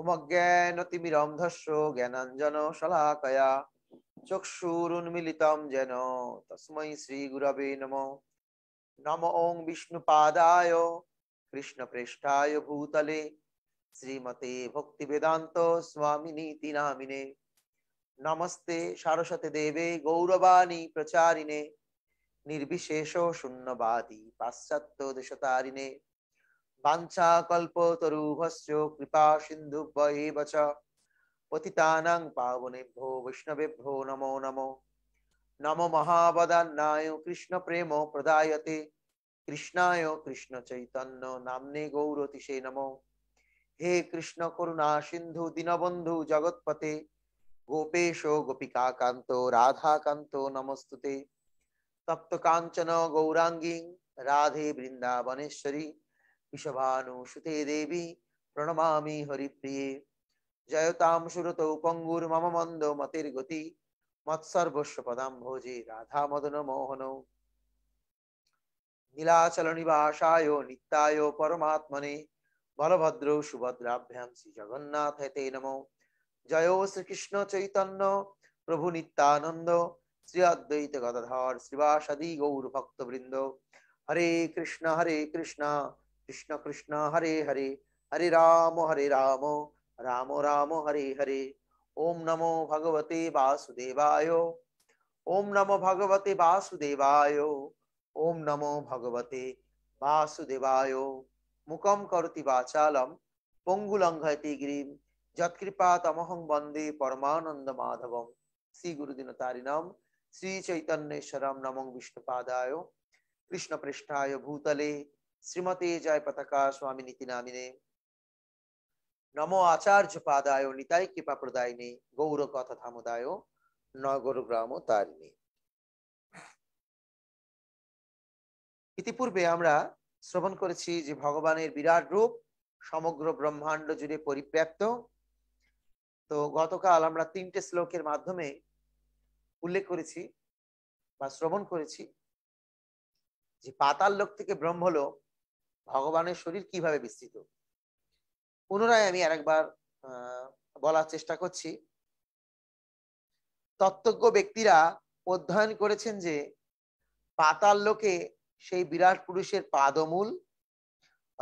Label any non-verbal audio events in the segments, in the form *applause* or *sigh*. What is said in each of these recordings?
অমজ্ঞানতিমিরন্ধস্য জ্ঞানাঞ্জন শলাকয়া চক্ষুরুন্মিলিতম নম নম ওং বিষ্ণুপাদায় কৃষ্ণপ্রেষ্ঠায় ভূতলে শ্রীমতে ভক্তিবেদান্ত স্বামিনীতি নামিনে নমস্তে সারস্বতী দেবে গৌরবাণী প্রচারিণে নির্বিশেষ শূন্যবাদী পাশ্চাত্য দেশতারিণে বাঞ্ছা কল্পতরুভশ্চ কৃপা সিন্ধু বচ পতিতানাং পাবনেভ্যো বৈষ্ণবেভ্যো নমো নমো নমো মহাবদান্নায় কৃষ্ণ প্রেম প্রদায়তে কৃষ্ণায় কৃষ্ণ চৈতন্য নামনে গৌরতিষে নমো হে কৃষ্ণ করুণা সিন্ধু দীনবন্ধু জগৎপতে গোপেশ গোপিকা কান্ত রাধা কান্ত নমস্তুতে তপ্ত কাঞ্চন গৌরাঙ্গী রাধে বৃন্দাবনেশ্বরী বিষভানুসুতে দেবী প্রণমামি হরিপ্রিয়ে জয়তাম সুরত পঙ্গুর মম মন্দ মতির গতি মৎসর্বস্ব পদাম ভোজে রাধা মদন মোহন নীলাচল নিবাসায় নিত্যায় পরমাত্মনে বলভদ্র সুভদ্রাভ্যাম শ্রী জগন্নাথ হেতে নম জয় শ্রীকৃষ্ণ চৈতন্য প্রভু নিত্যানন্দ শ্রী অদ্বৈত গদাধর শ্রীবাসাদি গৌর ভক্তবৃন্দ হরে কৃষ্ণ হরে কৃষ্ণ कृष्ण कृष्ण हरे हरे हरे राम हरे राम राम राम हरे हरे ओम नमो भगवते वासुदेवाय ओम नमो भगवते वासुदेवाय ओम नमो भगवते वासुदेवाय मुखम करोति वाचालम पोंगुलंघयति गिरिम जत्कृपा तमहं वंदे परमानंद माधवम श्री गुरुदिन तारिणम श्री चैतन्य शरम नमो विष्णुपादाय कृष्ण पृष्ठाय भूतले শ্রীমতে জয় পতাকা স্বামী নীতি নামিনে নমো আচার্য পাদায় নিতাই কৃপা প্রদায়নি গৌর কথা ধামদায় নগর গ্রাম তারিণী ইতিপূর্বে আমরা শ্রবণ করেছি যে ভগবানের বিরাট রূপ সমগ্র ব্রহ্মাণ্ড জুড়ে পরিব্যাপ্ত তো গতকাল আমরা তিনটে শ্লোকের মাধ্যমে উল্লেখ করেছি বা শ্রবণ করেছি যে পাতাল লোক থেকে ব্রহ্মলোক ভগবানের শরীর কিভাবে বিস্তৃত পুনরায় আমি আরেকবার বলার চেষ্টা করছি তত্ত্বজ্ঞ ব্যক্তিরা অধ্যয়ন করেছেন যে পাতাল লোকে সেই বিরাট পুরুষের পাদমূল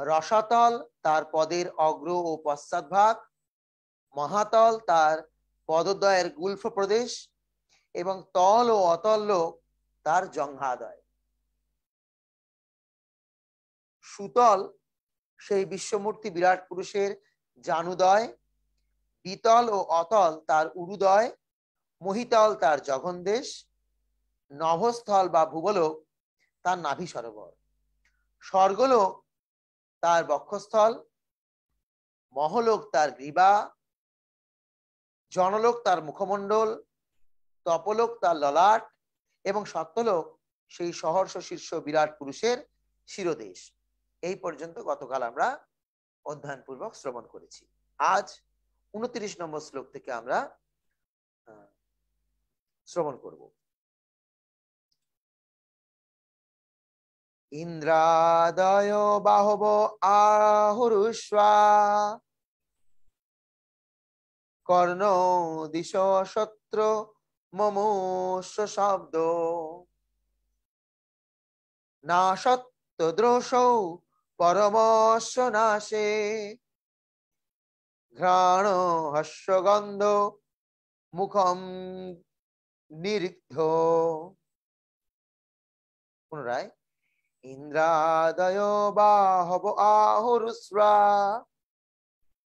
রসাতল তার পদের অগ্র ও পশ্চাৎভাগ মহাতল তার পদদ্বয়ের গুল্ফ প্রদেশ এবং তল ও অতল লোক তার জঙ্ঘাদয় সুতল সেই বিশ্বমূর্তি বিরাট পুরুষের জানুদয় বিতল ও অতল তার উরুদয় মহিতল তার জঘনদেশ নভস্থল বা ভূগোলক তার নাভি সরোবর স্বর্গলোক তার বক্ষস্থল মহলোক তার গ্রীবা জনলোক তার মুখমণ্ডল তপলোক তার ললাট এবং সত্যলোক সেই সহর্ষ শীর্ষ বিরাট পুরুষের শিরদেশ এই পর্যন্ত গতকাল আমরা অধ্যয়ন পূর্বক শ্রবণ করেছি আজ উনত্রিশ নম্বর শ্লোক থেকে আমরা শ্রবণ করব ইন্দ্রাদয় বাহব আহুরুষ্বা কর্ণ দিশ সত্র মম শব্দ না সত্য দ্রোষ পরমশ নাশে ঘ্রাণ হস্যগন্ধ মুখম নিরিগ্ধ পুনরায় ইন্দ্রাদয় বাহব আহুরুস্রা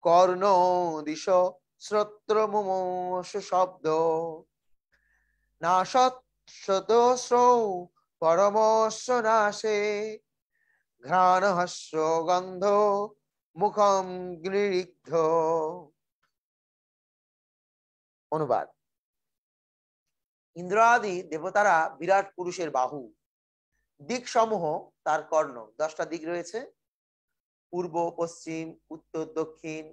কর্ণ দিশ শ্রোত্র মুমোষ শব্দ না শত শ্রৌ পরমশ নাশে ঘ্রাণ হস্য গন্ধ মুখম গৃহ অনুবাদ ইন্দ্রাদি দেবতারা বিরাট পুরুষের বাহু দিক সমূহ তার কর্ণ দশটা দিক রয়েছে পূর্ব পশ্চিম উত্তর দক্ষিণ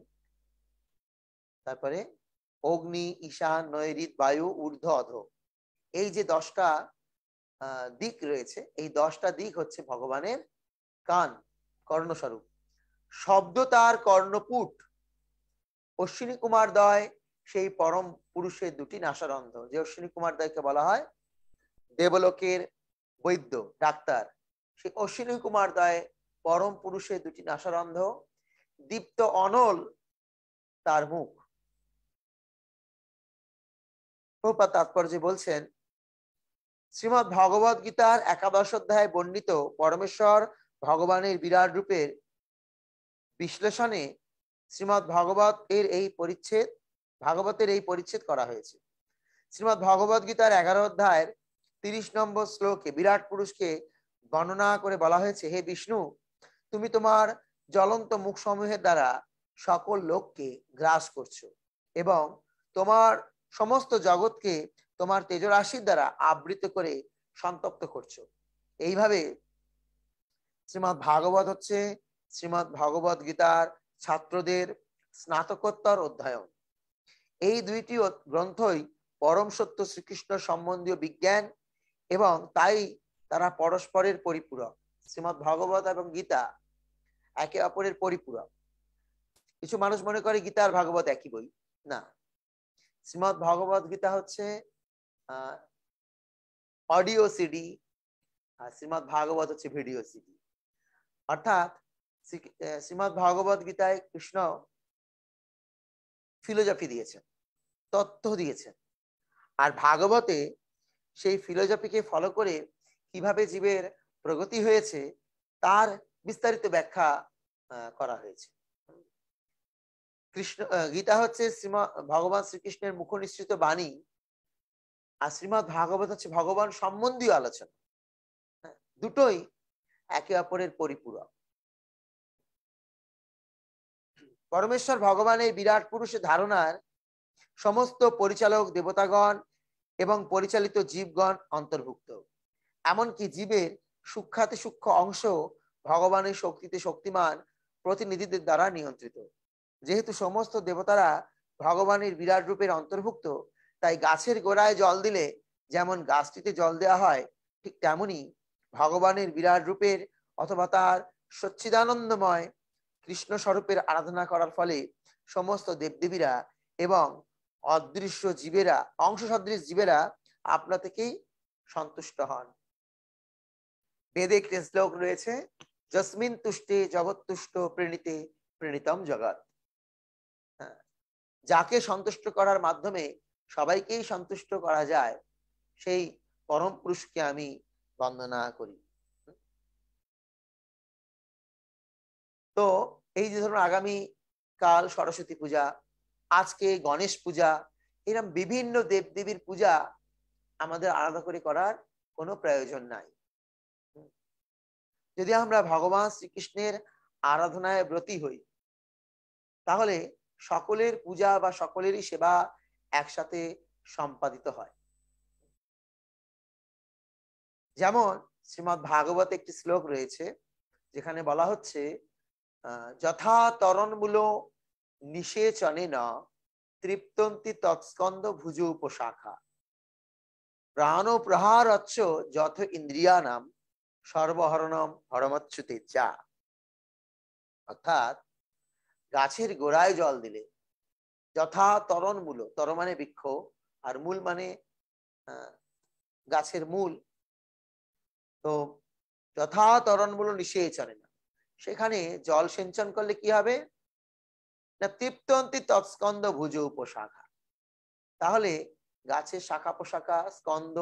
তারপরে অগ্নি ঈশান নৈরিত বায়ু ঊর্ধ্ব অধ এই যে দশটা দিক রয়েছে এই দশটা দিক হচ্ছে ভগবানের কান কর্ণস্বরূপ শব্দ তার কর্ণপুট অশ্বিনী কুমার দয় সেই পরম পুরুষের দুটি নাসারন্ধ যে অশ্বিনী কুমার দয়কে বলা হয় দেবলোকের বৈদ্য ডাক্তার সেই অশ্বিনী কুমার দয় পরম পুরুষের দুটি নাসারন্ধ দীপ্ত অনল তার মুখ প্রপাত তাৎপর্য বলছেন শ্রীমৎ ভগবত গীতার একাদশ অধ্যায় বর্ণিত পরমেশ্বর ভগবানের বিরাট রূপের বিশ্লেষণে শ্রীমৎ ভগবত এর এই পরিচ্ছেদ ভাগবতের এই পরিচ্ছেদ করা হয়েছে শ্রীমৎ ভগবত গীতার এগারো অধ্যায়ের তিরিশ নম্বর শ্লোকে বিরাট পুরুষকে গণনা করে বলা হয়েছে হে বিষ্ণু তুমি তোমার জ্বলন্ত মুখ সমূহের দ্বারা সকল লোককে গ্রাস করছো এবং তোমার সমস্ত জগৎকে তোমার তেজরাশির দ্বারা আবৃত করে সন্তপ্ত করছো এইভাবে শ্রীমৎ ভাগবত হচ্ছে শ্রীমৎ ভাগবত গীতার ছাত্রদের স্নাতকোত্তর অধ্যয়ন এই দুইটি গ্রন্থই পরম সত্য শ্রীকৃষ্ণ সম্বন্ধীয় বিজ্ঞান এবং তাই তারা পরস্পরের পরিপূরক শ্রীমৎ ভাগবত এবং গীতা একে অপরের পরিপূরক কিছু মানুষ মনে করে গীতা আর ভাগবত একই বই না শ্রীমৎ ভাগবত গীতা হচ্ছে অডিও সিডি আর শ্রীমৎ ভাগবত হচ্ছে ভিডিও সিডি অর্থাৎ শ্রীমৎ ভাগবত গীতায় কৃষ্ণ ফিলোজফি দিয়েছেন তত্ত্ব দিয়েছেন আর ভাগবতে সেই ফিলোজফিকে ফলো করে কিভাবে জীবের প্রগতি হয়েছে তার বিস্তারিত ব্যাখ্যা করা হয়েছে কৃষ্ণ গীতা হচ্ছে শ্রীমা ভগবান শ্রীকৃষ্ণের নিশ্চিত বাণী আর শ্রীমৎ ভাগবত হচ্ছে ভগবান সম্বন্ধীয় আলোচনা হ্যাঁ, দুটোই একে অপরের পরিপূরক পরমেশ্বর ভগবান এই বিরাট পুরুষের ধারণার সমস্ত পরিচালক দেবতাগণ এবং পরিচালিত জীবগণ অন্তর্ভুক্ত এমনকি জীবের সূক্ষাতে সূক্ষ্ম অংশ ভগবানের শক্তিতে শক্তিমান প্রতিনিধিদের দ্বারা নিয়ন্ত্রিত যেহেতু সমস্ত দেবতারা ভগবানের বিরাট রূপের অন্তর্ভুক্ত তাই গাছের গোড়ায় জল দিলে যেমন গাছটিতে জল দেওয়া হয় ঠিক তেমনি ভগবানের বিরাট রূপের অথবা তার সচ্ছিদানন্দময় কৃষ্ণ স্বরূপের আরাধনা করার ফলে সমস্ত দেবদেবীরা এবং অদৃশ্য জীবেরা অংশ সদৃশ জীবেরা আপনা থেকেই সন্তুষ্ট হন বেদে একটি শ্লোক রয়েছে যসমিন তুষ্টে জগৎ তুষ্ট প্রণীতে প্রণীতম জগৎ হ্যাঁ, যাকে সন্তুষ্ট করার মাধ্যমে সবাইকেই সন্তুষ্ট করা যায় সেই পরম পুরুষকে আমি বন্দনা করি তো এই যে ধরুন আগামী কাল সরস্বতী পূজা আজকে গণেশ পূজা এরকম বিভিন্ন দেবদেবীর পূজা আমাদের আলাদা করে করার কোনো প্রয়োজন নাই যদি আমরা ভগবান শ্রীকৃষ্ণের আরাধনায় ব্রতী হই তাহলে সকলের পূজা বা সকলেরই সেবা একসাথে সম্পাদিত হয় যেমন শ্রীমৎ ভাগবত একটি শ্লোক রয়েছে যেখানে বলা হচ্ছে যথা তরণ মূল নিষেচনে না তৃপ্তন্তি তৎস্কন্দ ভুজ উপশাখা প্রাণ প্রহার অচ্ছ যথ নাম সর্বহরণম হরমচ্ছুতে যা অর্থাৎ গাছের গোড়ায় জল দিলে যথা তরণ মূল তর মানে বৃক্ষ আর মূল মানে গাছের মূল তো যথা তরণ তরণমূল চলে না সেখানে জল সিঞ্চন করলে কি হবে না তৃপ্তন্তি তৎস্কন্দ ভুজ উপশাখা তাহলে গাছের শাখা পোশাখা স্কন্দ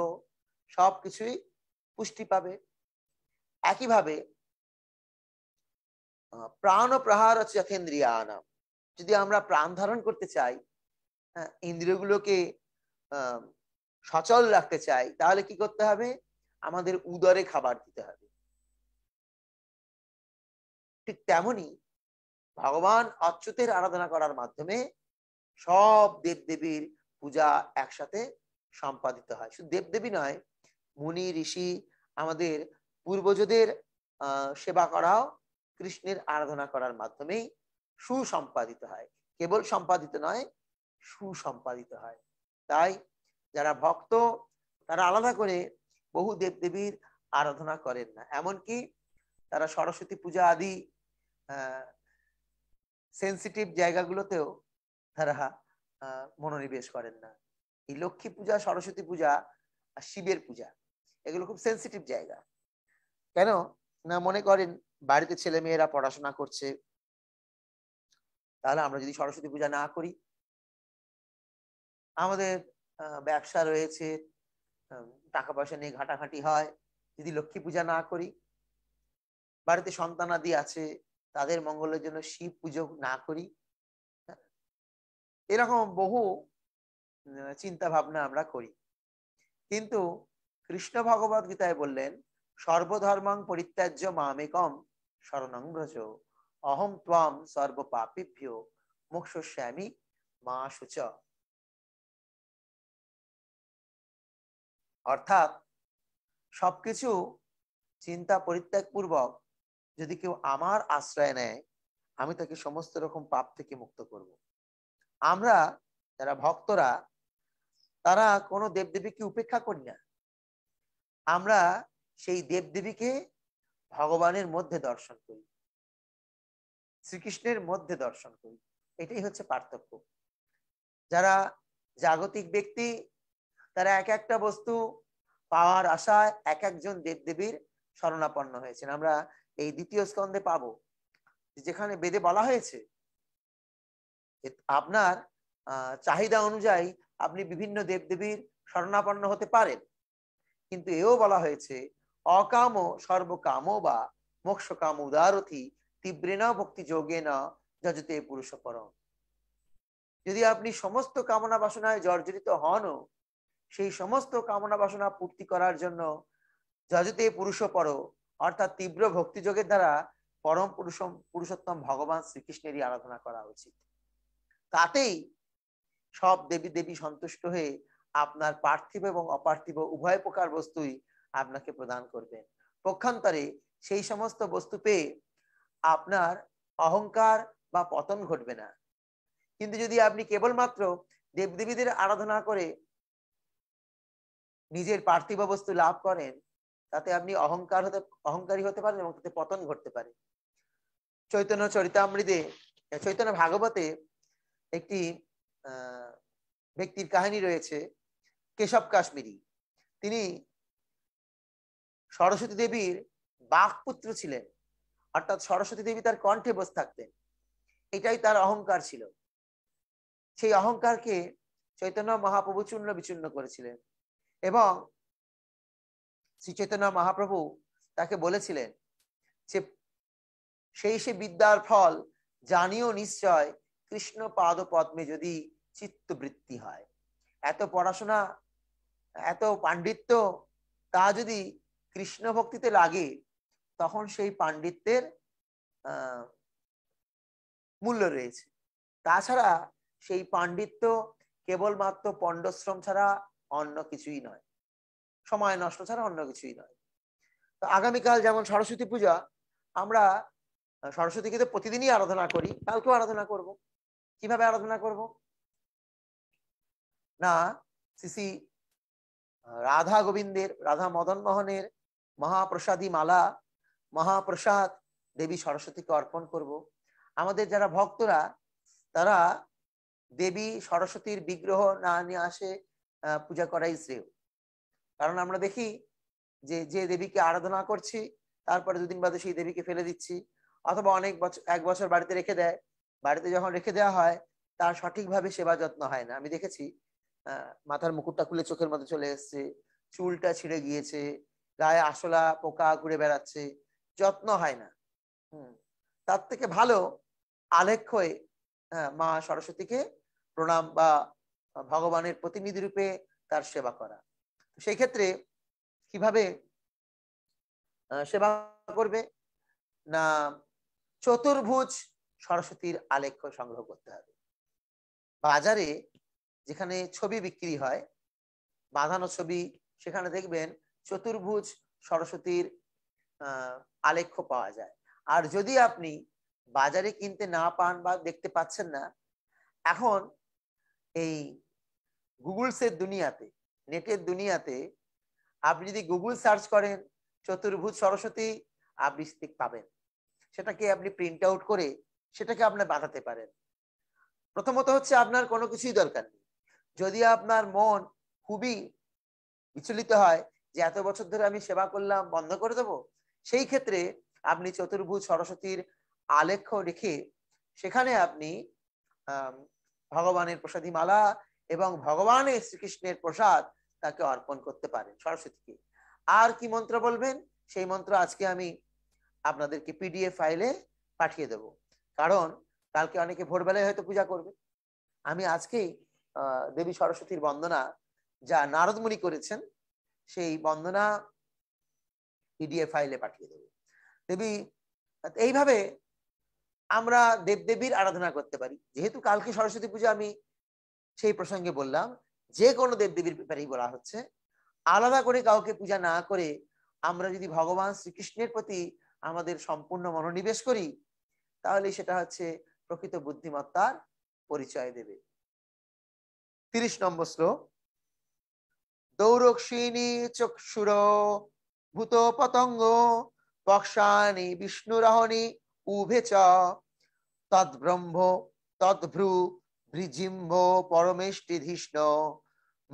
সব কিছুই পুষ্টি পাবে একইভাবে প্রাণ প্রহার যথেন্দ্রিয়া আনাম যদি আমরা প্রাণ ধারণ করতে চাই হ্যাঁ, ইন্দ্রিয়গুলোকে সচল রাখতে চাই তাহলে কি করতে হবে আমাদের উদরে খাবার দিতে হবে ঠিক তেমনি ভগবান অচ্যুতের আরাধনা করার মাধ্যমে সব দেবদেবীর পূজা একসাথে সম্পাদিত হয় শুধু দেবদেবী নয় মুনি ঋষি আমাদের পূর্বজদের সেবা করাও কৃষ্ণের আরাধনা করার মাধ্যমেই সুসম্পাদিত হয় কেবল সম্পাদিত নয় সুসম্পাদিত হয় তাই যারা ভক্ত তারা আলাদা করে বহু দেবদেবীর আরাধনা করেন না এমনকি তারা সরস্বতী পূজা আদি সেন্সিটিভ জায়গাগুলোতেও তারা মনোনিবেশ করেন না এই লক্ষ্মী পূজা সরস্বতী পূজা আর শিবের পূজা এগুলো খুব সেন্সিটিভ জায়গা কেন না মনে করেন বাড়িতে ছেলে মেয়েরা পড়াশোনা করছে তাহলে আমরা যদি সরস্বতী পূজা না করি আমাদের ব্যবসা রয়েছে টাকা পয়সা নিয়ে ঘাটাঘাটি হয় যদি লক্ষ্মী পূজা না করি বাড়িতে সন্তানাদি আছে তাদের মঙ্গলের জন্য শিব পুজো না করি হ্যাঁ? এরকম বহু চিন্তা ভাবনা আমরা করি কিন্তু কৃষ্ণ ভগবত গীতায় বললেন সর্বধর্মং পরিত্যাজ্য মামেকম শরণং অহম ত্বাম সর্বপাপিভ্য মোক্ষ শ্যামী মা শুচ অর্থাৎ সবকিছু চিন্তা পরিত্যাগপূর্বক যদি কেউ আমার আশ্রয় নেয় আমি তাকে সমস্ত রকম পাপ থেকে মুক্ত করব। আমরা যারা ভক্তরা তারা কোনো দেবদেবীকে উপেক্ষা করি না আমরা সেই দেবদেবীকে ভগবানের মধ্যে দর্শন করি শ্রীকৃষ্ণের মধ্যে দর্শন করি এটাই হচ্ছে পার্থক্য যারা জাগতিক ব্যক্তি তারা এক একটা বস্তু পাওয়ার আশায় এক একজন দেবদেবীর শরণাপন্ন হয়েছেন আমরা এই দ্বিতীয় স্কন্ধে পাবো যেখানে বেদে বলা হয়েছে আপনার চাহিদা অনুযায়ী আপনি বিভিন্ন দেবদেবীর শরণাপন্ন হতে পারেন কিন্তু এও বলা হয়েছে অকাম সর্বকাম বা মোক্ষকাম উদারথি তীব্রে না ভক্তি যোগে না যজতে পর যদি আপনি সমস্ত কামনা বাসনায় জর্জরিত হনও সেই সমস্ত কামনা বাসনা পূর্তি করার জন্য যজতে পুরুষ পর অর্থাৎ তীব্র ভক্তিযোগের দ্বারা পরম পুরুষ পুরুষোত্তম ভগবান শ্রীকৃষ্ণেরই আরাধনা করা উচিত তাতেই সব দেবী দেবী সন্তুষ্ট হয়ে আপনার পার্থিব এবং অপার্থিব উভয় প্রকার বস্তুই আপনাকে প্রদান করবেন পক্ষান্তরে সেই সমস্ত বস্তু পেয়ে আপনার অহংকার বা পতন ঘটবে না কিন্তু যদি আপনি কেবলমাত্র দেবদেবীদের আরাধনা করে নিজের পার্থিব বস্তু লাভ করেন তাতে আপনি অহংকার হতে অহংকারী হতে পারেন এবং তাতে পতন ঘটতে পারে চৈতন্য চরিতামৃদে চৈতন্য ভাগবতে একটি ব্যক্তির কাহিনী রয়েছে কেশব কাশ্মীরি তিনি সরস্বতী দেবীর বাঘপুত্র ছিলেন অর্থাৎ সরস্বতী দেবী তার কণ্ঠে বসে থাকতেন এটাই তার অহংকার ছিল সেই অহংকারকে চৈতন্য মহাপ্রভু চূর্ণ বিচূর্ণ করেছিলেন এবং শ্রী চৈতন্য মহাপ্রভু তাকে বলেছিলেন যে সেই সে বিদ্যার ফল জানিও নিশ্চয় কৃষ্ণ পাদ পদ্মে যদি চিত্তবৃত্তি হয় এত পড়াশোনা এত পাণ্ডিত্য তা যদি কৃষ্ণ ভক্তিতে লাগে তখন সেই পাণ্ডিত্যের মূল্য রয়েছে তাছাড়া সেই পাণ্ডিত্য কেবলমাত্র পণ্ডশ্রম ছাড়া অন্য কিছুই নয় সময় নষ্ট ছাড়া অন্য কিছুই নয় তো আগামীকাল যেমন সরস্বতী পূজা আমরা সরস্বতীকে তো প্রতিদিনই আরাধনা করি কালকেও আরাধনা করব। কিভাবে আরাধনা করব না সিসি রাধা গোবিন্দের রাধা মদন মোহনের মহাপ্রসাদী মালা মহাপ্রসাদ দেবী সরস্বতীকে অর্পণ করব। আমাদের যারা ভক্তরা তারা দেবী সরস্বতীর বিগ্রহ না নিয়ে আসে পূজা করাই শ্রেয় কারণ আমরা দেখি যে যে দেবীকে আরাধনা করছি তারপরে দুদিন বাদে সেই দেবীকে ফেলে দিচ্ছি অথবা অনেক বছর এক বছর বাড়িতে রেখে দেয় বাড়িতে যখন রেখে দেওয়া হয় তার সঠিকভাবে সেবা যত্ন হয় না আমি দেখেছি মাথার মুকুটটা খুলে চোখের মধ্যে চলে এসছে চুলটা ছিঁড়ে গিয়েছে গায়ে আসলা পোকা ঘুরে বেড়াচ্ছে যত্ন হয় না হুম তার থেকে ভালো আলেখ্যে মা সরস্বতীকে প্রণাম বা ভগবানের প্রতিনিধি রূপে তার সেবা করা সেই ক্ষেত্রে কিভাবে সেবা করবে না চতুর্ভুজ সরস্বতীর আলেখ্য সংগ্রহ করতে হবে বাজারে যেখানে ছবি বিক্রি হয় বাঁধানো ছবি সেখানে দেখবেন চতুর্ভুজ সরস্বতীর আলেখ্য পাওয়া যায় আর যদি আপনি বাজারে কিনতে না পান বা দেখতে পাচ্ছেন না এখন এই গুগলসের দুনিয়াতে নেটের দুনিয়াতে আপনি যদি গুগল সার্চ করেন চতুর্ভুজ সরস্বতী আপনি পাবেন সেটাকে আপনি প্রিন্ট আউট করে সেটাকে আপনি বাঁধাতে পারেন প্রথমত হচ্ছে আপনার কোনো কিছুই দরকার নেই যদি আপনার মন খুবই বিচলিত হয় যে এত বছর ধরে আমি সেবা করলাম বন্ধ করে দেব সেই ক্ষেত্রে আপনি চতুর্ভুজ সরস্বতীর আলেখ্য রেখে সেখানে আপনি ভগবানের প্রসাদী মালা এবং ভগবানের শ্রীকৃষ্ণের প্রসাদ তাকে অর্পণ করতে পারেন সরস্বতীকে আর কি মন্ত্র বলবেন সেই মন্ত্র আজকে আমি আপনাদেরকে পিডিএফ ফাইলে পাঠিয়ে দেব কারণ কালকে অনেকে ভোরবেলায় হয়তো পূজা করবে আমি আজকেই দেবী সরস্বতীর বন্দনা যা নারদমুনি করেছেন সেই বন্দনা পিডিএফ ফাইলে পাঠিয়ে দেব দেবী এইভাবে আমরা দেবদেবীর আরাধনা করতে পারি যেহেতু কালকে সরস্বতী পুজো আমি সেই প্রসঙ্গে বললাম যে কোনো দেবদেবীর ব্যাপারেই বলা হচ্ছে আলাদা করে কাউকে পূজা না করে আমরা যদি ভগবান শ্রীকৃষ্ণের প্রতি আমাদের সম্পূর্ণ মনোনিবেশ করি তাহলে সেটা হচ্ছে প্রকৃত বুদ্ধিমত্তার পরিচয় দেবে তিরিশ নম্বর শ্লোক দৌরক্ষিণী চক্ষুর ভূত পতঙ্গ বক্সানি বিষ্ণুরহণী উভেচ তদ্ব্রহ্ম তদ্ভ্রু ভৃজিম্ভ পরমেষ্টিধিষ্ণ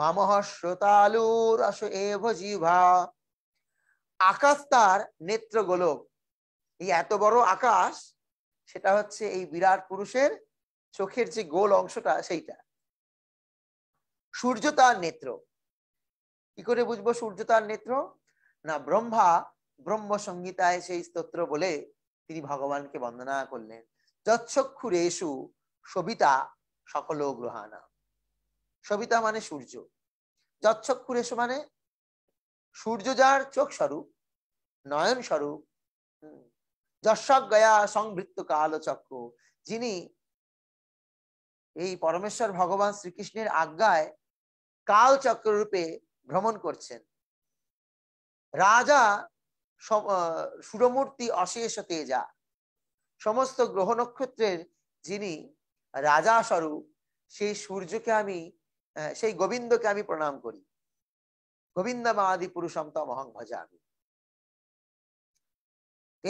মামহ শ্রোতালুর আস এভ জিভা আকাশ তার নেত্র গোলক এই এত বড় আকাশ সেটা হচ্ছে এই বিরাট পুরুষের চোখের যে গোল অংশটা সেইটা সূর্য তার নেত্র কি করে বুঝবো সূর্য তার নেত্র না ব্রহ্মা ব্রহ্ম সংগীতায় সেই স্তোত্র বলে তিনি ভগবানকে বন্দনা করলেন রেশু সবিতা সকল গ্রহানা সবিতা মানে সূর্য রেশু মানে সূর্য যার চোখ স্বরূপ নয়ন স্বরূপ যশক গয়া সংবৃত্ত চক্র যিনি এই পরমেশ্বর ভগবান শ্রীকৃষ্ণের আজ্ঞায় কাল চক্র রূপে ভ্রমণ করছেন রাজা সুরমূর্তি অশেষ তেজা সমস্ত গ্রহ নক্ষত্রের যিনি রাজা স্বরূপ সেই সূর্যকে আমি সেই গোবিন্দকে আমি প্রণাম করি মাদি পুরুষম মহং ভজা আমি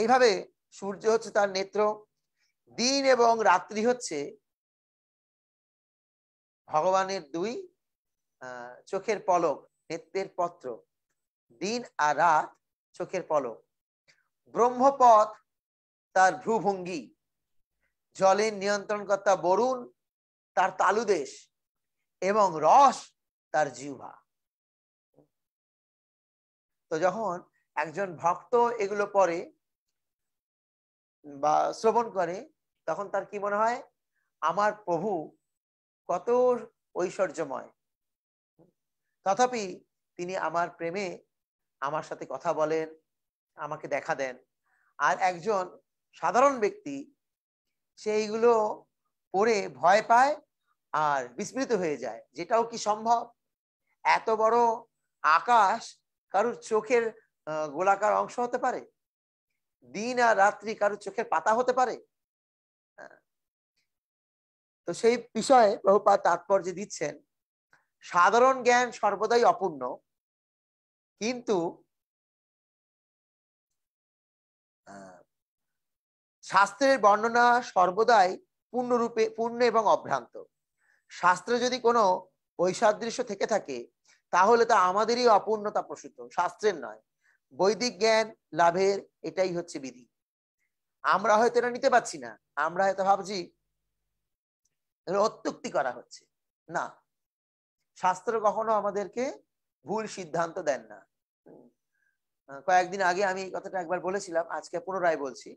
এইভাবে সূর্য হচ্ছে তার নেত্র দিন এবং রাত্রি হচ্ছে ভগবানের দুই চোখের পলক নেত্রের পত্র দিন আর রাত চোখের পলক ব্রহ্মপথ তার ভ্রুভঙ্গি জলের নিয়ন্ত্রণকর্তা বরুণ তার তালুদেশ এবং রস তার জিহ্বা তো যখন একজন ভক্ত এগুলো পরে বা শ্রবণ করে তখন তার কি মনে হয় আমার প্রভু কত ঐশ্বর্যময় তথাপি তিনি আমার প্রেমে আমার সাথে কথা বলেন আমাকে দেখা দেন আর একজন সাধারণ ব্যক্তি সেইগুলো পড়ে ভয় পায় আর বিস্মৃত হয়ে যায় যেটাও কি সম্ভব এত বড় আকাশ কারুর চোখের গোলাকার অংশ হতে পারে দিন আর রাত্রি কারুর চোখের পাতা হতে পারে তো সেই বিষয়ে বহুপা তাৎপর্য দিচ্ছেন সাধারণ জ্ঞান সর্বদাই অপূর্ণ কিন্তু শাস্ত্রের বর্ণনা সর্বদাই পূর্ণরূপে পূর্ণ এবং অভ্রান্ত শাস্ত্রে যদি কোনো বৈসাদৃশ্য থেকে থাকে তাহলে তা আমাদেরই অপূর্ণতা প্রসূত শাস্ত্রের নয় বৈদিক জ্ঞান লাভের এটাই হচ্ছে বিধি আমরা হয়তো এটা নিতে পারছি না আমরা হয়তো ভাবছি অত্যুক্তি করা হচ্ছে না শাস্ত্র কখনো আমাদেরকে ভুল সিদ্ধান্ত দেন না কয়েকদিন আগে আমি কথাটা একবার বলেছিলাম আজকে পুনরায় বলছি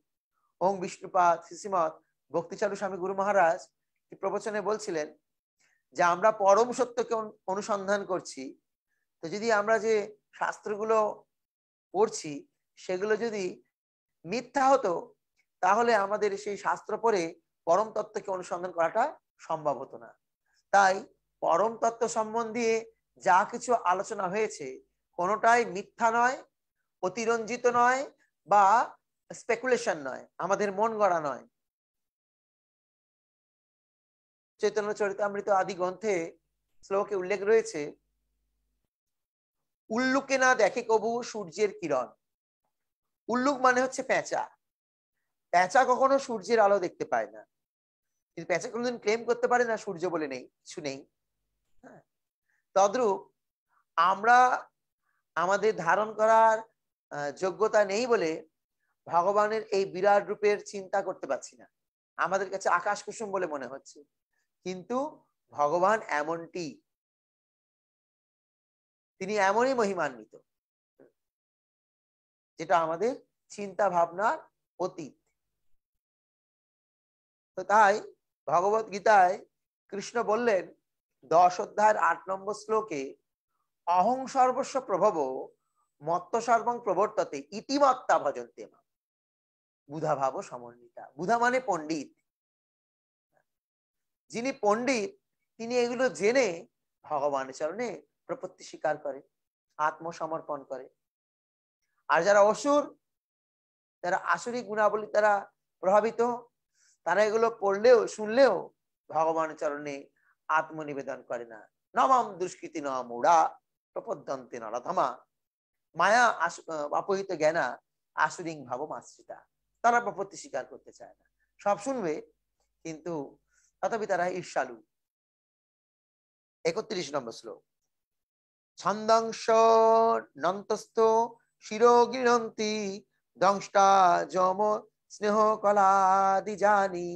ওং বিষ্ণুপাদ শিশিমত ভক্তিচারু স্বামী গুরু মহারাজ প্রবচনে বলছিলেন যে আমরা পরম সত্যকে অনুসন্ধান করছি তো যদি আমরা যে শাস্ত্রগুলো পড়ছি সেগুলো যদি মিথ্যা হতো তাহলে আমাদের সেই শাস্ত্র পরে পরম তত্ত্বকে অনুসন্ধান করাটা সম্ভব হতো না তাই পরম তত্ত্ব সম্বন্ধে যা কিছু আলোচনা হয়েছে কোনোটাই মিথ্যা নয় অতিরঞ্জিত নয় বা স্পেকুলেশন নয় আমাদের মন গড়া নয় চৈতন্য চরিতামৃত আদি গ্রন্থে শ্লোকে উল্লেখ রয়েছে উল্লুকে না দেখে কবু সূর্যের কিরণ উল্লুক মানে হচ্ছে প্যাঁচা প্যাঁচা কখনো সূর্যের আলো দেখতে পায় না কিন্তু প্যাঁচা কোনোদিন ক্লেম করতে পারে না সূর্য বলে নেই কিছু নেই হ্যাঁ। তদ্রূপ আমরা আমাদের ধারণ করার যোগ্যতা নেই বলে ভগবানের এই বিরাট রূপের চিন্তা করতে পারছি না আমাদের কাছে আকাশ কুসুম বলে মনে হচ্ছে কিন্তু ভগবান এমনটি তিনি এমনই মহিমান্বিত যেটা আমাদের চিন্তা ভাবনার অতীত তো তাই ভগবত গীতায় কৃষ্ণ বললেন দশ অধ্যায়ের আট নম্বর শ্লোকে অহং সর্বস্ব প্রভব মত্ত সর্বং প্রবর্ততে ইতিমত্তা ভজন্তে মা বুধা ভাব সমন্বিতা বুধা মানে পণ্ডিত যিনি পণ্ডিত তিনি এগুলো জেনে ভগবানের চরণে প্রপত্তি স্বীকার করে আত্মসমর্পণ করে আর যারা অসুর যারা আসুরিক গুণাবলী তারা প্রভাবিত তারা এগুলো পড়লেও শুনলেও ভগবানের চরণে আত্মনিবেদন করে না নমাম দুষ্কৃতি নমুড়া প্রপদ্যন্তে নরাধমা মায়া আপহিত জ্ঞানা আসুরিং ভাব মাসিতা তারা প্রপত্তি স্বীকার করতে চায় না সব শুনবে কিন্তু তথাপি তারা ঈর্ষালু একত্রিশ নম্বর শ্লোক ছন্দংশ নন্তস্থ গৃহন্তি দংষ্টা যম স্নেহ কলাদি জানি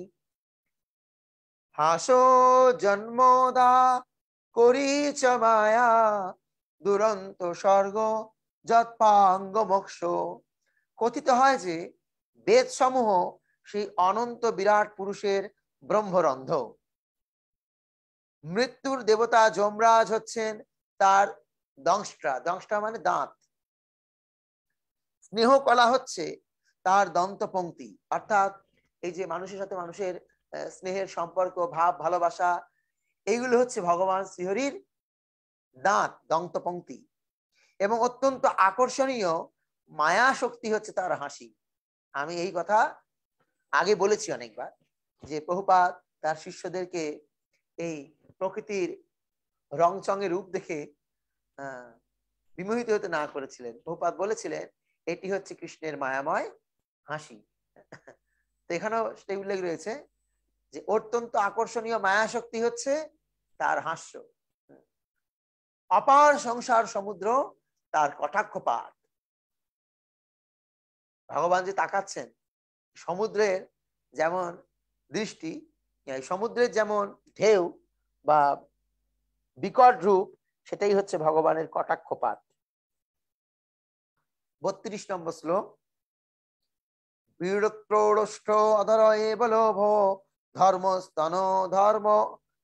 হাস জন্মদা করি চ মায়া দুরন্ত স্বর্গ যৎপাঙ্গ মোক্ষ কথিত হয় যে বেদসমূহ সেই অনন্ত বিরাট পুরুষের ব্রহ্মরন্ধ মৃত্যুর দেবতা যমরাজ হচ্ছেন তার দংষ্টা দংষ্টা মানে দাঁত স্নেহ কলা হচ্ছে তার দন্তপঙ্ক্তি অর্থাৎ এই যে মানুষের সাথে মানুষের স্নেহের সম্পর্ক ভাব ভালোবাসা এইগুলো হচ্ছে ভগবান শ্রীহরির দাঁত দন্তপঙ্ক্তি এবং অত্যন্ত আকর্ষণীয় মায়া শক্তি হচ্ছে তার হাসি আমি এই কথা আগে বলেছি অনেকবার যে প্রভুপাত তার শিষ্যদেরকে এই প্রকৃতির রংচঙে রূপ দেখে বিমোহিত হতে না করেছিলেন বহুপাত বলেছিলেন এটি হচ্ছে কৃষ্ণের মায়াময় হাসি তো এখানেও সেটাই উল্লেখ রয়েছে যে অত্যন্ত আকর্ষণীয় মায়া শক্তি হচ্ছে তার হাস্য অপার সংসার সমুদ্র তার কটাক্ষপাত ভগবান যে তাকাচ্ছেন সমুদ্রের যেমন দৃষ্টি সমুদ্রের যেমন ঢেউ বা বিকট রূপ সেটাই হচ্ছে ভগবানের কটাক্ষপাত বত্রিশ নম্বর শ্লোক অধর এব লোভ ধর্মস্তন ধর্ম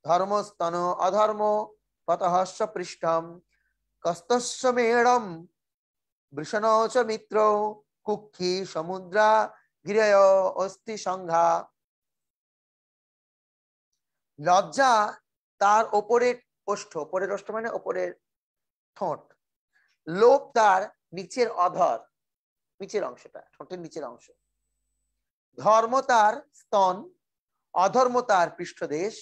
ধর্মস্তন অধর্ম পতহস্য পৃষ্ঠম কস্তস্য মেড়ম বৃষণ চ মিত্র কুক্ষি সমুদ্রা গৃহ অস্থি সংঘা লজ্জা তার ওপরের ওষ্ঠ ওপরের ওষ্ঠ মানে ওপরের ঠোঁট লোভ তার নিচের অধর নিচের অংশটা ঠোঁটের নিচের অংশ ধর্ম তার স্তন অধর্ম তার পৃষ্ঠদেশ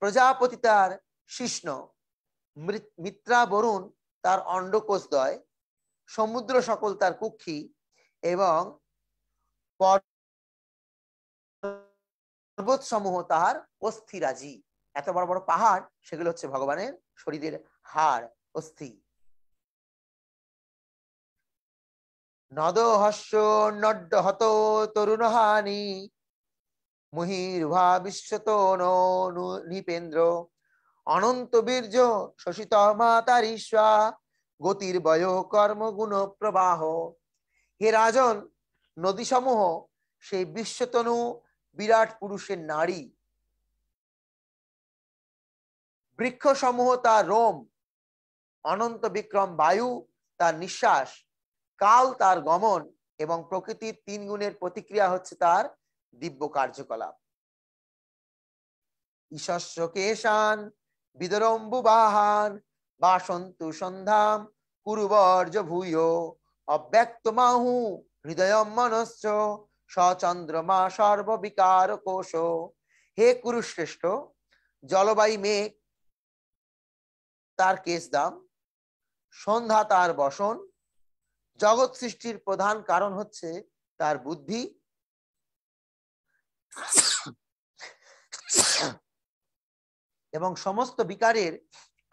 প্রজাপতি তার শিষ্ণ মিত্রা বরুণ তার অন্ডকোষদ্বয় সমুদ্র সকল তার কুক্ষী এবং পর্বত সমূহ তাহার অস্থিরাজি এত বড় বড় পাহাড় সেগুলো হচ্ছে ভগবানের শরীরের হার অস্থি নদহস্য নড্ড হত তরুণহানি ভা বিশ্বত নিপেন্দ্র অনন্ত বীর্য শোষিত মাতারিশা গতির বয় কর্ম গুণ প্রবাহ হে রাজন নদীসমূহ সেই বিশ্বতনু বিরাট পুরুষের নারী বৃক্ষসমূহ তার রোম অনন্ত বিক্রম বায়ু তার নিঃশ্বাস কাল তার গমন এবং প্রকৃতির তিন গুণের প্রতিক্রিয়া হচ্ছে তার দিব্য কার্যকলাপ ঈশস্য কেশান বিদরম্বু বাহান বাসন্তু সন্ধাম কুরুবর্জ ভূয় অব্যক্ত মাহু হৃদয় মনশ্চ সচন্দ্রমা সর্ববিকার কোষ হে কুরুশ্রেষ্ঠ জলবায়ু মেঘ তার কেসদাম সন্ধ্যা তার বসন জগৎ সৃষ্টির প্রধান কারণ হচ্ছে তার বুদ্ধি এবং সমস্ত বিকারের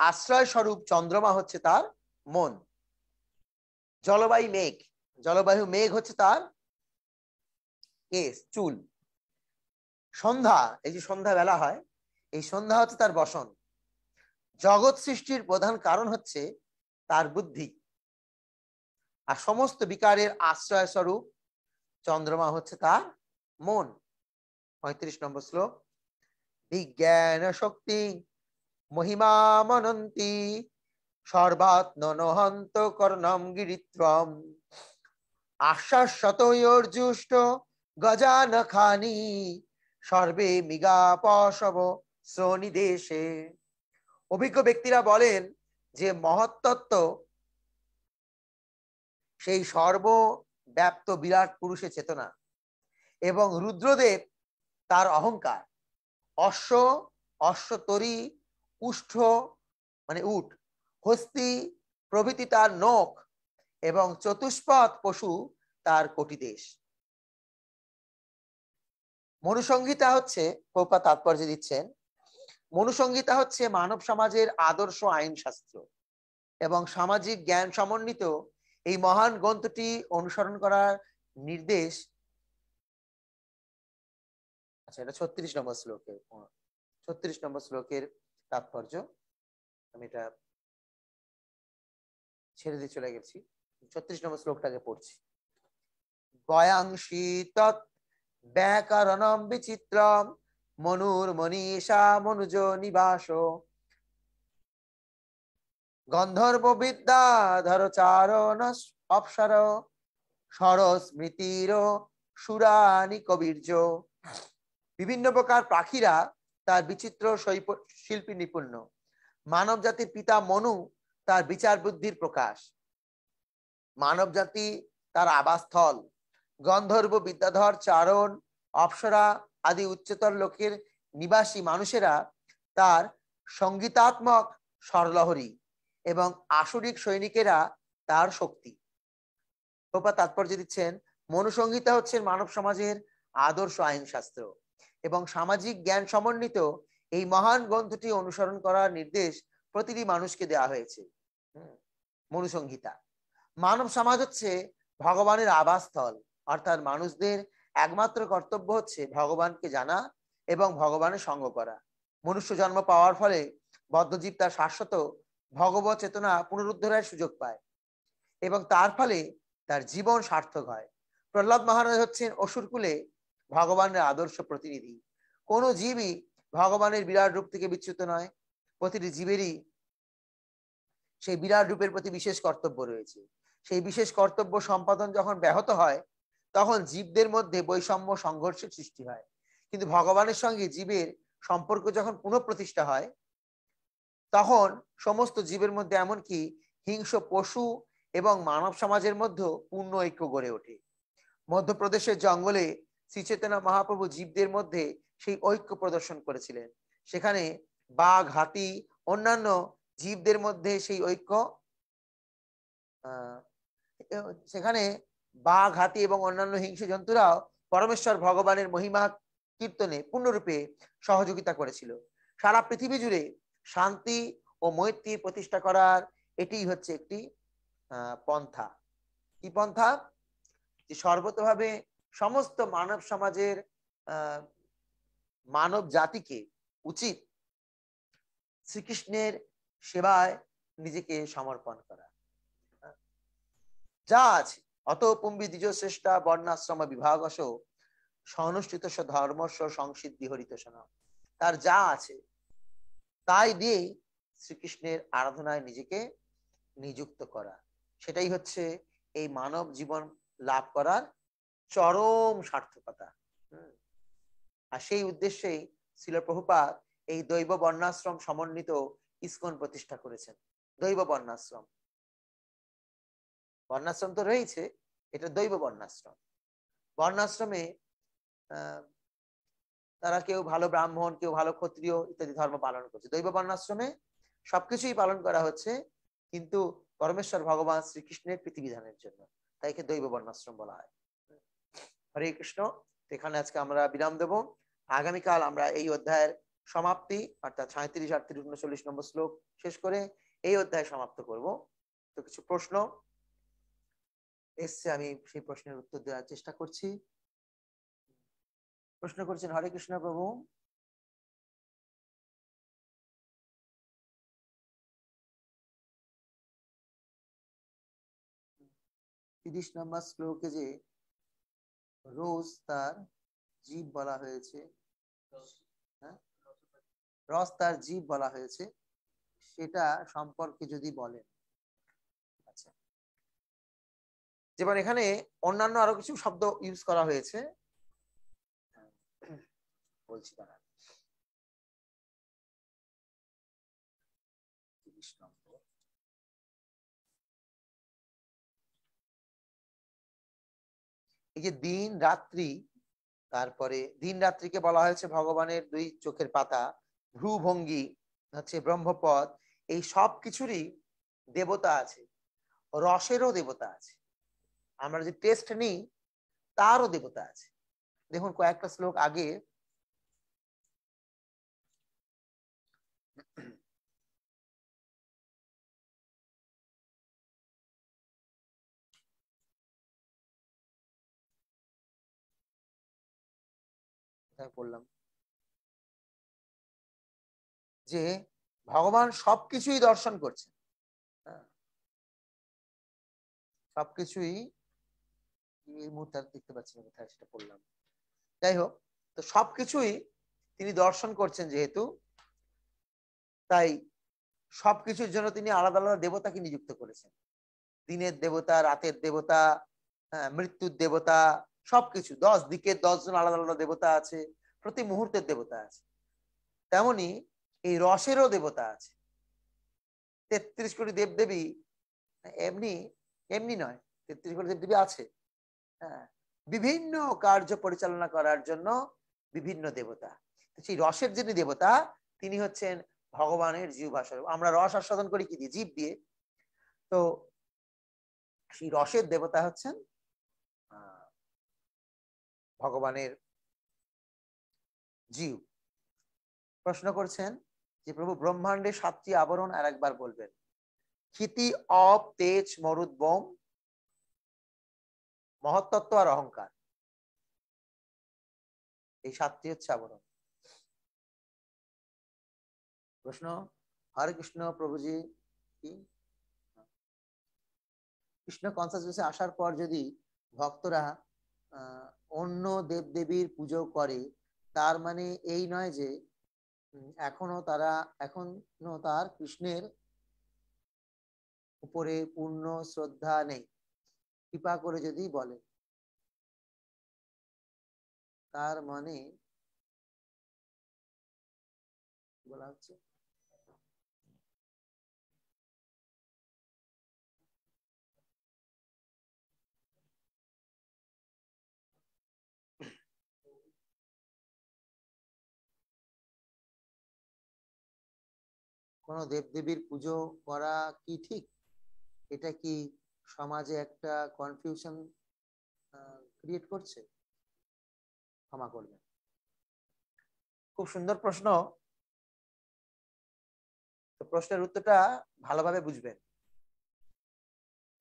আশ্রয় স্বরূপ চন্দ্রমা হচ্ছে তার মন জলবায়ু মেঘ জলবায়ু মেঘ হচ্ছে তার কেস চুল সন্ধ্যা এই যে সন্ধ্যা বেলা হয় এই সন্ধ্যা হচ্ছে তার বসন জগৎ সৃষ্টির প্রধান কারণ হচ্ছে তার বুদ্ধি আর সমস্ত বিকারের আশ্রয় স্বরূপ চন্দ্রমা হচ্ছে তার মন পঁয়ত্রিশ নম্বর শ্লোক বিজ্ঞান শক্তি মনন্তী সর্বাত্মনহন্ত কর্ণম গিরিত্রম আশ্বাস জুষ্ট গজান খানি সর্বে পশব শ্রণী দেশে অভিজ্ঞ ব্যক্তিরা বলেন যে মহত্তত্ত্ব সেই সর্বব্যাপ্ত বিরাট পুরুষের চেতনা এবং রুদ্রদেব তার অহংকার অশ্ব অশ্বতরী উষ্ঠ মানে উট হস্তি প্রভৃতি তার নখ এবং চতুষ্পদ পশু তার কোটি দেশ মনুসংহিতা হচ্ছে কৌপা তাৎপর্য দিচ্ছেন মনুসংহিতা হচ্ছে মানব সমাজের আদর্শ আইন শাস্ত্র এবং সামাজিক জ্ঞান সমন্বিত এই মহান গ্রন্থটি অনুসরণ করার নির্দেশ আচ্ছা এটা ছত্রিশ নম্বর শ্লোকের ছত্রিশ নম্বর শ্লোকের তাৎপর্য আমি এটা ছেড়ে দিয়ে চলে গেছি ছত্রিশ নম্বর শ্লোকটাকে পড়ছি ব্যাকরণম বিচিত্রম মনুর মনীষা মনুজ নিবাস গন্ধর্ব বিদ্যা ধর চারণ অপসর স্মৃতির সুরানি কবীর্য বিভিন্ন প্রকার পাখিরা তার বিচিত্র শিল্পী নিপুণ মানব জাতির পিতা মনু তার বিচার বুদ্ধির প্রকাশ মানব জাতি তার আবাসস্থল গন্ধর্ব বিদ্যাধর চারণ অপসরা আদি উচ্চতর লোকের নিবাসী মানুষেরা তার সঙ্গীতাত্মক সরলহরী এবং আসরিক সৈনিকেরা তার শক্তি প্রপা তাৎপর্য দিচ্ছেন মনুসংহিতা হচ্ছে মানব সমাজের আদর্শ আইনশাস্ত্র এবং সামাজিক জ্ঞান সমন্বিত এই মহান গ্রন্থটি অনুসরণ করার নির্দেশ প্রতিটি মানুষকে দেয়া হয়েছে মনুসংহিতা মানব সমাজ হচ্ছে ভগবানের আবাসস্থল অর্থাৎ মানুষদের একমাত্র কর্তব্য হচ্ছে ভগবানকে জানা এবং ভগবানের সঙ্গ করা মনুষ্য জন্ম পাওয়ার ফলে বদ্ধজীব তার শাশ্বত ভগবত চেতনা পুনরুদ্ধারের সুযোগ পায় এবং তার ফলে তার জীবন সার্থক হয় প্রহ্লাদ মহারাজ হচ্ছেন অসুরকুলে ভগবানের আদর্শ প্রতিনিধি কোনো জীবই ভগবানের বিরাট রূপ থেকে বিচ্যুত নয় প্রতিটি জীবেরই সেই বিরাট রূপের প্রতি বিশেষ কর্তব্য রয়েছে সেই বিশেষ কর্তব্য সম্পাদন যখন ব্যাহত হয় তখন জীবদের মধ্যে বৈষম্য সংঘর্ষের সৃষ্টি হয় কিন্তু ভগবানের সঙ্গে জীবের সম্পর্ক যখন পুনঃপ্রতিষ্ঠা হয় তখন সমস্ত জীবের মধ্যে এমনকি হিংস পশু এবং মানব সমাজের মধ্যে পূর্ণ ঐক্য গড়ে ওঠে মধ্যপ্রদেশের জঙ্গলে শ্রীচেতনা মহাপ্রভু জীবদের মধ্যে সেই ঐক্য প্রদর্শন করেছিলেন সেখানে বাঘ হাতি অন্যান্য জীবদের মধ্যে সেই ঐক্য সেখানে বাঘ হাতি এবং অন্যান্য হিংস্র জন্তুরাও পরমেশ্বর ভগবানের মহিমা কীর্তনে পূর্ণরূপে সহযোগিতা করেছিল সারা পৃথিবী জুড়ে শান্তি ও মৈত্রী প্রতিষ্ঠা করার এটি হচ্ছে একটি পন্থা কি পন্থা যে সর্বতভাবে সমস্ত মানব সমাজের মানব জাতিকে উচিত শ্রীকৃষ্ণের সেবায় নিজেকে সমর্পণ করা হ্যাঁ। যা আছে অত পুম্বি দ্বিজ শ্রেষ্ঠা বর্ণাশ্রম বিভাগস অনুষ্ঠিত ধর্মস্ব সংসিদ্ধি হরিত তার যা আছে তাই দিয়ে শ্রীকৃষ্ণের আরাধনায় নিজেকে নিযুক্ত করা সেটাই হচ্ছে এই মানব জীবন লাভ করার চরম সার্থকতা আর সেই উদ্দেশ্যেই শিলপ্রভুপাত এই দৈব বর্ণাশ্রম সমন্বিত ইস্কন প্রতিষ্ঠা করেছেন দৈব বর্ণাশ্রম বর্ণাশ্রম তো রয়েছে এটা দৈব বর্ণাশ্রম বর্ণাশ্রমে তারা কেউ ভালো ব্রাহ্মণ কেউ ভালো ক্ষত্রিয় ইত্যাদি ধর্ম পালন করছে দৈব বর্ণাশ্রমে সবকিছুই পালন করা হচ্ছে কিন্তু পরমেশ্বর ভগবান শ্রীকৃষ্ণের পৃথিবীধানের জন্য তাই একে দৈব বর্ণাশ্রম বলা হয় হরে কৃষ্ণ এখানে আজকে আমরা বিরাম দেব আগামীকাল আমরা এই অধ্যায়ের সমাপ্তি অর্থাৎ সাঁত্রিশ আটত্রিশ উনচল্লিশ নম্বর শ্লোক শেষ করে এই অধ্যায় সমাপ্ত করব তো কিছু প্রশ্ন এসছে আমি সেই প্রশ্নের উত্তর দেওয়ার চেষ্টা করছি প্রশ্ন করছেন হরে কৃষ্ণ প্রভু তিরিশ নম্বর শ্লোকে যে রোজ তার জীব বলা হয়েছে হ্যাঁ রস তার জীব বলা হয়েছে সেটা সম্পর্কে যদি বলেন আচ্ছা। যেমন এখানে অন্যান্য আরো কিছু শব্দ ইউজ করা হয়েছে বলছি এই যে দিন রাত্রি তারপরে দিন রাত্রিকে বলা হয়েছে ভগবানের দুই চোখের পাতা ভ্রুভঙ্গি হচ্ছে ব্রহ্মপদ এই সব কিছুরই দেবতা আছে রসেরও দেবতা আছে আমরা যে টেস্ট নিই তারও দেবতা আছে দেখুন কয়েকটা শ্লোক আগে বললাম যে ভগবান সবকিছুই দর্শন করছেন হ্যাঁ। সবকিছুই এই মুহূর্তে দেখতে পাচ্ছি না কোথায় সেটা পড়লাম যাই হোক তো সবকিছুই তিনি দর্শন করছেন যেহেতু তাই সবকিছুর জন্য তিনি আলাদা আলাদা দেবতাকে নিযুক্ত করেছেন দিনের দেবতা রাতের দেবতা হ্যাঁ, মৃত্যুর দেবতা সবকিছু দশ দিকের দশজন আলাদা আলাদা দেবতা আছে প্রতি মুহূর্তের দেবতা আছে তেমনি এই রসেরও দেবতা আছে তেত্রিশ কোটি দেবদেবী এমনি এমনি নয় তেত্রিশ কোটি দেবদেবী আছে হ্যাঁ বিভিন্ন কার্য পরিচালনা করার জন্য বিভিন্ন দেবতা সেই রসের যিনি দেবতা তিনি হচ্ছেন ভগবানের জীব আসর আমরা রস আস্বাদন করি কি দিয়ে জীব দিয়ে তো সেই রসের দেবতা হচ্ছেন ভগবানের জীব প্রশ্ন করছেন যে প্রভু ব্রহ্মাণ্ডের সাতটি আবরণ আর একবার বলবেন ক্ষিতি অপ তেজ মরুদ বোম মহত্তত্ব আর অহংকার এই সাতটি হচ্ছে আবরণ প্রশ্ন হরে কৃষ্ণ প্রভুজি কি কৃষ্ণ কনসাসনেসে আসার পর যদি ভক্তরা অন্য দেবদেবীর পুজো করে তার মানে এই নয় যে এখনো তারা এখনো তার কৃষ্ণের উপরে পূর্ণ শ্রদ্ধা নেই কৃপা করে যদি বলে তার মানে বলা হচ্ছে কোনো দেবদেবীর পুজো করা কি ঠিক এটা কি সমাজে একটা কনফিউশন ক্রিয়েট করছে ক্ষমা করবেন খুব সুন্দর প্রশ্ন তো প্রশ্নের উত্তরটা ভালোভাবে বুঝবেন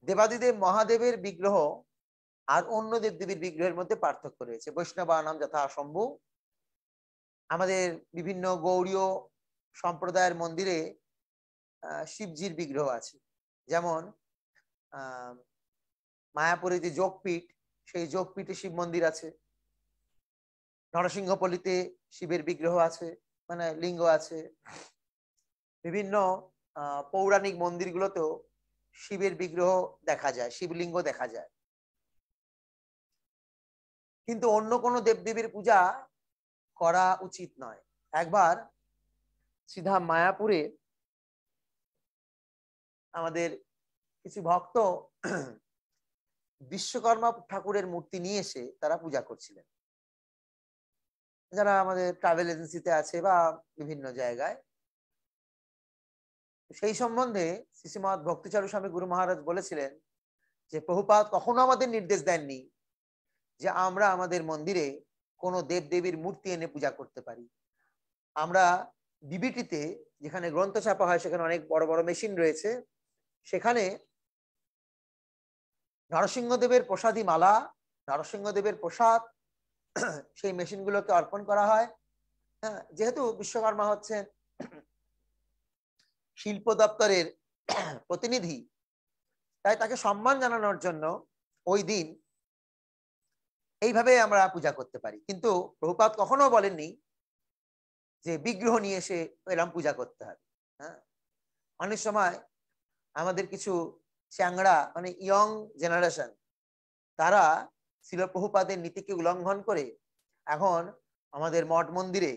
দেবাদিদেব মহাদেবের বিগ্রহ আর অন্য দেবদেবীর বিগ্রহের মধ্যে পার্থক্য রয়েছে বৈষ্ণব নাম যথা অসম্ভব আমাদের বিভিন্ন গৌরীয় সম্প্রদায়ের মন্দিরে শিবজির বিগ্রহ আছে যেমন মায়াপুরে যে যোগপীঠ সেই যোগপীঠে শিব মন্দির আছে নরসিংহপল্লীতে শিবের বিগ্রহ আছে মানে লিঙ্গ আছে বিভিন্ন পৌরাণিক মন্দিরগুলোতেও শিবের বিগ্রহ দেখা যায় শিবলিঙ্গ দেখা যায় কিন্তু অন্য কোনো দেবদেবীর পূজা করা উচিত নয় একবার সিধা মায়াপুরে আমাদের কিছু ভক্ত বিশ্বকর্মা ঠাকুরের মূর্তি নিয়ে এসে তারা পূজা করছিলেন যারা আমাদের ট্রাভেল এজেন্সিতে আছে বা বিভিন্ন জায়গায় সেই সম্বন্ধে শ্রীমৎ ভক্তিচারু স্বামী গুরু মহারাজ বলেছিলেন যে প্রভুপাত কখনো আমাদের নির্দেশ দেননি যে আমরা আমাদের মন্দিরে কোনো দেবদেবীর মূর্তি এনে পূজা করতে পারি আমরা বিবিটিতে যেখানে গ্রন্থ ছাপা হয় সেখানে অনেক বড় বড় মেশিন রয়েছে সেখানে নরসিংহদেবের প্রসাদী মালা নরসিংহদেবের প্রসাদ *clears throat* সেই মেশিনগুলোকে অর্পণ করা হয় হ্যাঁ, যেহেতু বিশ্বকর্মা হচ্ছেন *clears throat* শিল্প দপ্তরের *clears throat* প্রতিনিধি তাই তাকে সম্মান জানানোর জন্য ওই দিন এইভাবে আমরা পূজা করতে পারি কিন্তু প্রভুপাত কখনো বলেননি যে বিগ্রহ নিয়ে এসে এরম পূজা করতে হবে হ্যাঁ অনেক সময় আমাদের কিছু চ্যাংড়া মানে ইয়ং জেনারেশন তারা শিলপহুপাদের নীতিকে উল্লঙ্ঘন করে এখন আমাদের মঠ মন্দিরে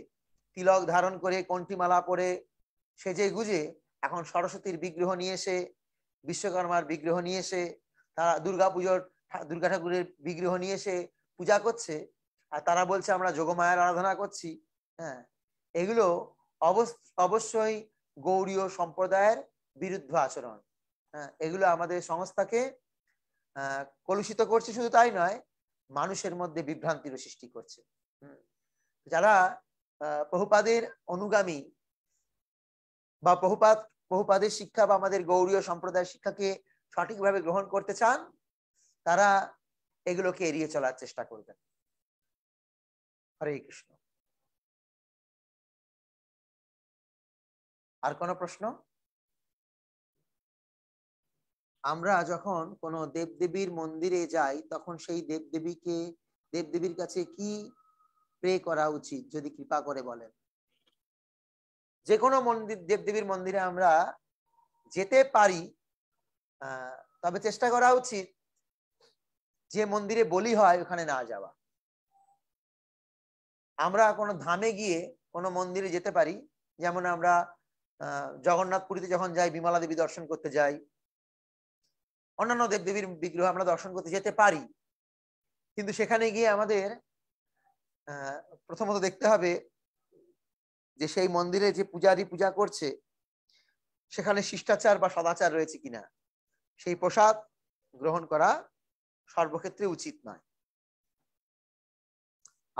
তিলক ধারণ করে কণ্ঠিমালা পরে সেজে গুজে এখন সরস্বতীর বিগ্রহ নিয়ে এসে বিশ্বকর্মার বিগ্রহ নিয়ে এসে তারা দুর্গা পুজোর দুর্গা ঠাকুরের বিগ্রহ নিয়ে এসে পূজা করছে আর তারা বলছে আমরা যোগমায়ার আরাধনা করছি হ্যাঁ এগুলো অবশ্যই গৌরীয় সম্প্রদায়ের বিরুদ্ধ আচরণ হ্যাঁ, এগুলো আমাদের সংস্থাকে কলুষিত করছে শুধু তাই নয় মানুষের মধ্যে বিভ্রান্তিরও সৃষ্টি করছে যারা প্রহুপাদের অনুগামী বা প্রহুপাত প্রহুপাদের শিক্ষা বা আমাদের গৌরীয় সম্প্রদায়ের শিক্ষাকে সঠিকভাবে গ্রহণ করতে চান তারা এগুলোকে এড়িয়ে চলার চেষ্টা করবেন হরে কৃষ্ণ আর কোনো প্রশ্ন আমরা যখন কোনো দেবদেবীর মন্দিরে যাই তখন সেই দেবদেবীকে দেবদেবীর কাছে কি প্রে করা উচিত যদি কৃপা করে বলেন যে কোনো মন্দির দেবদেবীর মন্দিরে আমরা যেতে পারি তবে চেষ্টা করা উচিত যে মন্দিরে বলি হয় ওখানে না যাওয়া আমরা কোনো ধামে গিয়ে কোনো মন্দিরে যেতে পারি যেমন আমরা জগন্নাথ পুরীতে যখন যাই বিমলা দেবী দর্শন করতে যাই অন্যান্য দেব দেবীর বিগ্রহ আমরা দর্শন করতে যেতে পারি কিন্তু সেখানে গিয়ে আমাদের প্রথমত দেখতে হবে যে সেই মন্দিরে যে পূজারি পূজা করছে সেখানে শিষ্টাচার বা সদাচার রয়েছে কিনা সেই প্রসাদ গ্রহণ করা সর্বক্ষেত্রে উচিত নয়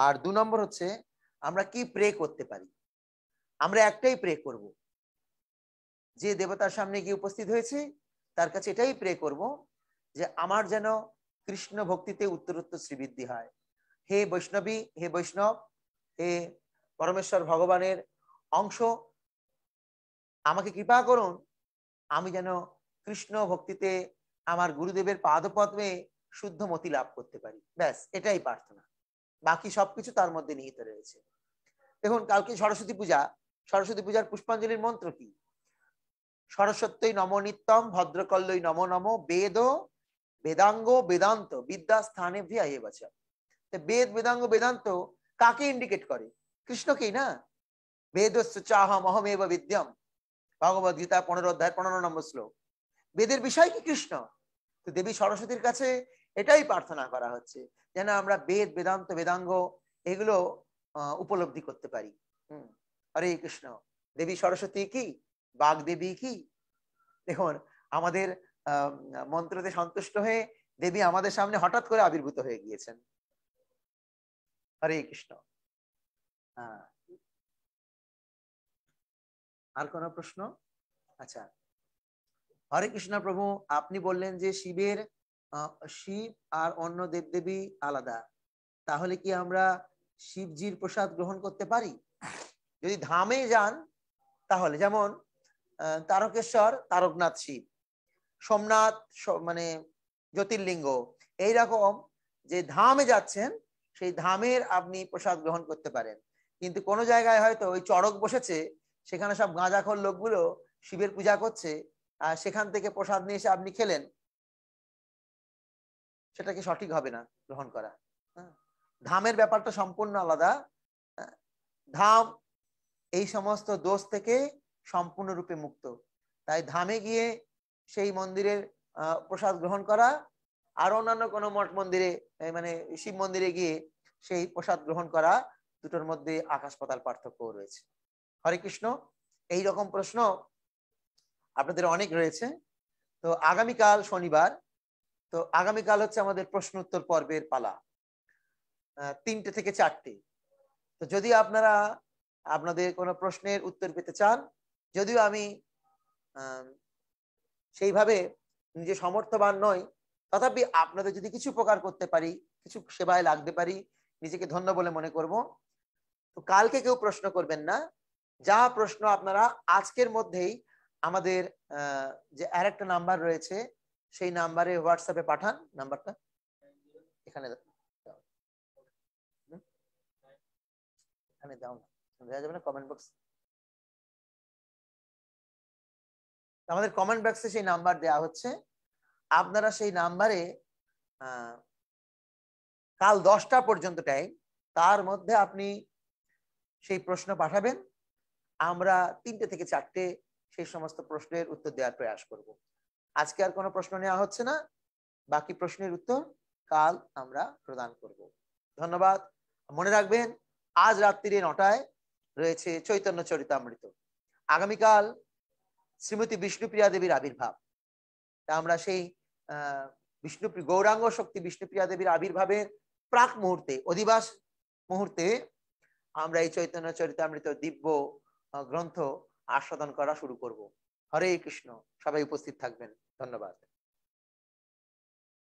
আর দু নম্বর হচ্ছে আমরা কি প্রে করতে পারি আমরা একটাই প্রে করব যে দেবতার সামনে গিয়ে উপস্থিত হয়েছে তার কাছে এটাই প্রে করব যে আমার যেন কৃষ্ণ ভক্তিতে উত্তরোত্তর শ্রীবৃদ্ধি হয় হে বৈষ্ণবী হে বৈষ্ণব হে পরমেশ্বর ভগবানের অংশ আমাকে কৃপা করুন আমি যেন কৃষ্ণ ভক্তিতে আমার গুরুদেবের পাদপদ্মে শুদ্ধ মতি লাভ করতে পারি ব্যাস এটাই প্রার্থনা বাকি সবকিছু তার মধ্যে নিহিত রয়েছে দেখুন কালকে সরস্বতী পূজা সরস্বতী পূজার পুষ্পাঞ্জলির মন্ত্র কি সরস্বত্যই নিত্যম ভদ্রকল্লই নম নম বেদ বেদাঙ্গ বেদান্ত বিদ্যা স্থানে বেদ বেদাঙ্গ বেদান্ত কাকে ইন্ডিকেট করে কৃষ্ণকেই না বেদস্য চাহ অহমেব বিদ্যম ভগবদ গীতা পনেরো অধ্যায় পনেরো নম্বর শ্লোক বেদের বিষয় কি কৃষ্ণ তো দেবী সরস্বতীর কাছে এটাই প্রার্থনা করা হচ্ছে যেন আমরা বেদ বেদান্ত বেদাঙ্গ এগুলো উপলব্ধি করতে পারি হম হরে কৃষ্ণ দেবী সরস্বতী কি বাগদেবী কি দেখুন আমাদের মন্ত্রতে সন্তুষ্ট হয়ে দেবী আমাদের সামনে হঠাৎ করে আবির্ভূত হয়ে গিয়েছেন হরে কৃষ্ণ হ্যাঁ। আর কোন প্রশ্ন আচ্ছা হরে কৃষ্ণ প্রভু আপনি বললেন যে শিবের শিব আর অন্য দেবদেবী আলাদা তাহলে কি আমরা শিবজির প্রসাদ গ্রহণ করতে পারি যদি ধামে যান তাহলে যেমন তারকেশ্বর তারকনাথ শিব সোমনাথ মানে জ্যোতির্লিঙ্গ এইরকম যে ধামে যাচ্ছেন সেই ধামের আপনি প্রসাদ গ্রহণ করতে পারেন কিন্তু কোনো জায়গায় হয়তো ওই চড়ক বসেছে সেখানে সব গাঁজাখর লোকগুলো শিবের পূজা করছে আর সেখান থেকে প্রসাদ নিয়ে এসে আপনি খেলেন সেটাকে সঠিক হবে না গ্রহণ করা হ্যাঁ। ধামের ব্যাপারটা সম্পূর্ণ আলাদা হ্যাঁ। ধাম এই সমস্ত দোষ থেকে সম্পূর্ণরূপে মুক্ত তাই ধামে গিয়ে সেই মন্দিরের প্রসাদ গ্রহণ করা আর অন্যান্য কোনো মঠ মন্দিরে মানে শিব মন্দিরে গিয়ে সেই প্রসাদ গ্রহণ করা দুটোর মধ্যে আকাশ পাতাল পার্থক্য রয়েছে হরে কৃষ্ণ এই রকম প্রশ্ন আপনাদের অনেক রয়েছে তো আগামীকাল শনিবার তো আগামীকাল হচ্ছে আমাদের প্রশ্ন উত্তর পর্বের পালা তিনটে থেকে চারটে তো যদি আপনারা আপনাদের কোনো প্রশ্নের উত্তর পেতে চান যদিও আমি সেইভাবে নিজে সমর্থবান নই তথাপি আপনাদের যদি কিছু উপকার করতে পারি কিছু সেবায় লাগতে পারি নিজেকে ধন্য বলে মনে করব তো কালকে কেউ প্রশ্ন করবেন না যা প্রশ্ন আপনারা আজকের মধ্যেই আমাদের যে আর একটা নাম্বার রয়েছে সেই নাম্বারে হোয়াটসঅ্যাপে পাঠান নাম্বারটা এখানে এখানে দাও না যাবে না কমেন্ট বক্স আমাদের কমেন্ট বক্সে সেই নাম্বার দেয়া হচ্ছে আপনারা সেই নাম্বারে কাল দশটা পর্যন্ত টাইম তার মধ্যে আপনি সেই প্রশ্ন পাঠাবেন আমরা তিনটে থেকে চারটে সেই সমস্ত প্রশ্নের উত্তর দেওয়ার প্রয়াস করব আজকে আর কোনো প্রশ্ন নেওয়া হচ্ছে না বাকি প্রশ্নের উত্তর কাল আমরা প্রদান করব ধন্যবাদ মনে রাখবেন আজ রাত্রিরে নটায় রয়েছে চৈতন্য চরিতামৃত আগামীকাল শ্রীমতী বিষ্ণুপ্রিয়া দেবীর আবির্ভাব তা আমরা সেই আহ বিষ্ণু গৌরাঙ্গ শক্তি বিষ্ণুপ্রিয়া দেবীর আবির্ভাবের প্রাক মুহূর্তে অধিবাস মুহূর্তে আমরা এই চৈতন্য চরিতামৃত দিব্য গ্রন্থ আস্বাদন করা শুরু করব হরে কৃষ্ণ সবাই উপস্থিত থাকবেন ধন্যবাদ